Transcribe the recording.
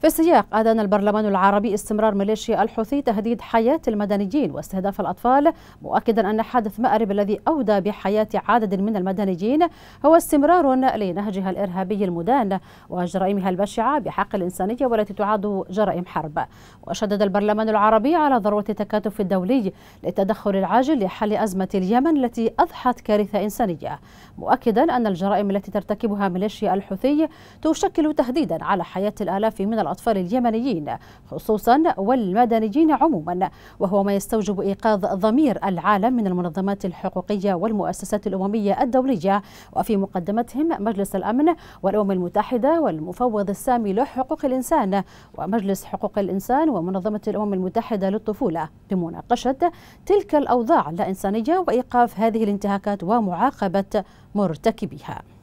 في السياق أدان البرلمان العربي استمرار ميليشيا الحوثي تهديد حياة المدنيين واستهداف الأطفال مؤكدا أن حادث مأرب الذي أودى بحياة عدد من المدنيين هو استمرار لنهجها الإرهابي المدان وجرائمها البشعة بحق الإنسانية والتي تعد جرائم حرب وشدد البرلمان العربي على ضرورة التكاتف الدولي للتدخل العاجل لحل أزمة اليمن التي أضحت كارثة إنسانية مؤكدا أن الجرائم التي ترتكبها ميليشيا الحوثي تشكل تهديدا على حياة الآلاف من الأطفال اليمنيين خصوصا والمدنيين عموما وهو ما يستوجب إيقاظ ضمير العالم من المنظمات الحقوقية والمؤسسات الأممية الدولية وفي مقدمتهم مجلس الأمن والأمم المتحدة والمفوض السامي لحقوق الإنسان ومجلس حقوق الإنسان ومنظمة الأمم المتحدة للطفولة لمناقشة تلك الأوضاع اللا إنسانية وإيقاف هذه الانتهاكات ومعاقبة مرتكبيها